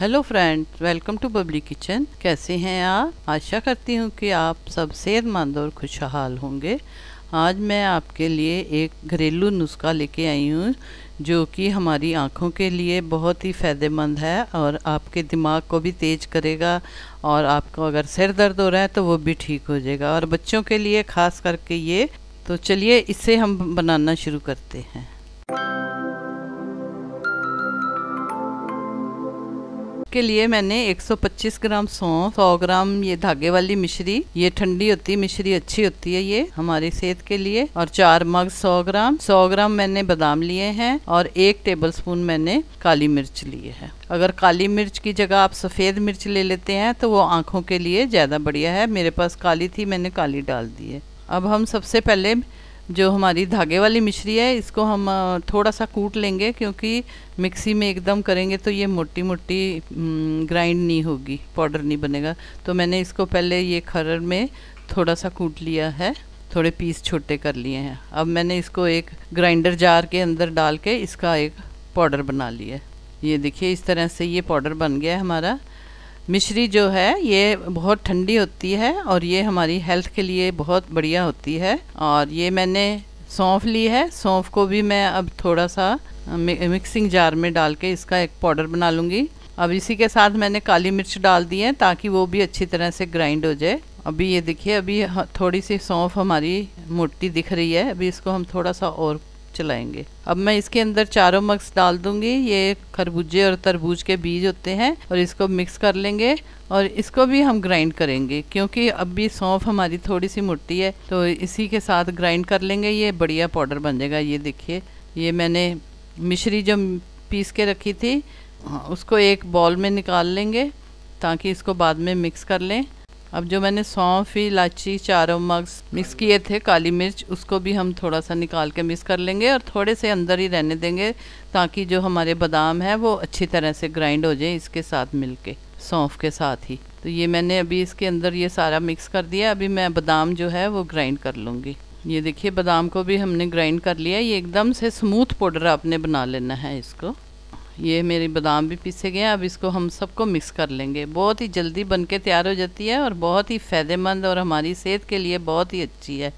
hello friends welcome to Babli kitchen कैसे हैं आप आशा करती हूँ कि आप सब सेहतमंद और खुशहाल होंगे आज मैं आपके लिए एक घरेलू नुस्खा लेके आई हूँ जो कि हमारी आँखों के लिए बहुत ही फ़ायदेमंद है और आपके दिमाग को भी तेज़ करेगा और आपको अगर सिर दर्द हो रहा है तो वो भी ठीक हो जाएगा और बच्चों के लिए ख़ास करके ये तो चलिए इसे हम बनाना शुरू करते हैं के लिए मैंने 125 ग्राम सौंफ 100 ग्राम ये धागे वाली मिश्री ये ठंडी होती है मिश्री अच्छी होती है ये हमारी सेहत के लिए और चार मग 100 ग्राम 100 ग्राम मैंने बादाम लिए हैं और एक टेबलस्पून मैंने काली मिर्च लिए है अगर काली मिर्च की जगह आप सफ़ेद मिर्च ले लेते हैं तो वो आँखों के लिए ज़्यादा बढ़िया है मेरे पास काली थी मैंने काली डाल दी है अब हम सबसे पहले जो हमारी धागे वाली मिश्री है इसको हम थोड़ा सा कूट लेंगे क्योंकि मिक्सी में एकदम करेंगे तो ये मोटी मोटी ग्राइंड नहीं होगी पाउडर नहीं बनेगा तो मैंने इसको पहले ये खरर में थोड़ा सा कूट लिया है थोड़े पीस छोटे कर लिए हैं अब मैंने इसको एक ग्राइंडर जार के अंदर डाल के इसका एक पाउडर बना लिया ये देखिए इस तरह से ये पाउडर बन गया है हमारा मिश्री जो है ये बहुत ठंडी होती है और ये हमारी हेल्थ के लिए बहुत बढ़िया होती है और ये मैंने सौंफ ली है सौंफ को भी मैं अब थोड़ा सा मिक्सिंग जार में डाल के इसका एक पाउडर बना लूँगी अब इसी के साथ मैंने काली मिर्च डाल दी है ताकि वो भी अच्छी तरह से ग्राइंड हो जाए अभी ये देखिए अभी थोड़ी सी सौंफ हमारी मोटी दिख रही है अभी इसको हम थोड़ा सा और चलाएंगे अब मैं इसके अंदर चारों मक्स डाल दूंगी ये खरबूजे और तरबूज के बीज होते हैं और इसको मिक्स कर लेंगे और इसको भी हम ग्राइंड करेंगे क्योंकि अब भी सौंफ हमारी थोड़ी सी मुट्टी है तो इसी के साथ ग्राइंड कर लेंगे ये बढ़िया पाउडर बन जाएगा ये देखिए ये मैंने मिश्री जो पीस के रखी थी हाँ, उसको एक बॉल में निकाल लेंगे ताकि इसको बाद में मिक्स कर लें अब जो मैंने सौंफ इलायची चारों मग्स मिक्स किए थे काली मिर्च उसको भी हम थोड़ा सा निकाल के मिक्स कर लेंगे और थोड़े से अंदर ही रहने देंगे ताकि जो हमारे बादाम हैं वो अच्छी तरह से ग्राइंड हो जाए इसके साथ मिल के सौंफ के साथ ही तो ये मैंने अभी इसके अंदर ये सारा मिक्स कर दिया अभी मैं बादाम जो है वो ग्राइंड कर लूँगी ये देखिए बादाम को भी हमने ग्राइंड कर लिया ये एकदम से स्मूथ पाउडर आपने बना लेना है इसको ये मेरे बादाम भी पीसे गए हैं अब इसको हम सबको मिक्स कर लेंगे बहुत ही जल्दी बन के तैयार हो जाती है और बहुत ही फ़ायदेमंद और हमारी सेहत के लिए बहुत ही अच्छी है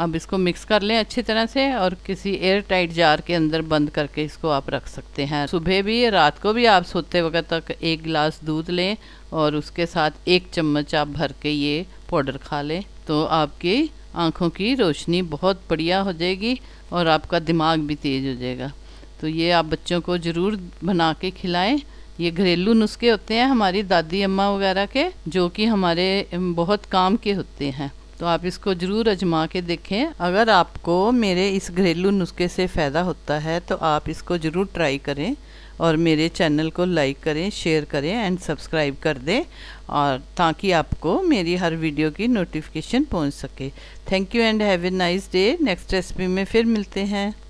अब इसको मिक्स कर लें अच्छी तरह से और किसी एयर टाइट जार के अंदर बंद करके इसको आप रख सकते हैं सुबह भी रात को भी आप सोते वक्त तक एक गिलास दूध लें और उसके साथ एक चम्मच आप भर के ये पाउडर खा लें तो आपकी आँखों की रोशनी बहुत बढ़िया हो जाएगी और आपका दिमाग भी तेज़ हो जाएगा तो ये आप बच्चों को ज़रूर बना के खिलाएं ये घरेलू नुस्खे होते हैं हमारी दादी अम्मा वगैरह के जो कि हमारे बहुत काम के होते हैं तो आप इसको ज़रूर आजमा के देखें अगर आपको मेरे इस घरेलू नुस्खे से फ़ायदा होता है तो आप इसको ज़रूर ट्राई करें और मेरे चैनल को लाइक करें शेयर करें एंड सब्सक्राइब कर दें और ताकि आपको मेरी हर वीडियो की नोटिफिकेशन पहुंच सके thank you and have a nice day next recipe में फिर मिलते हैं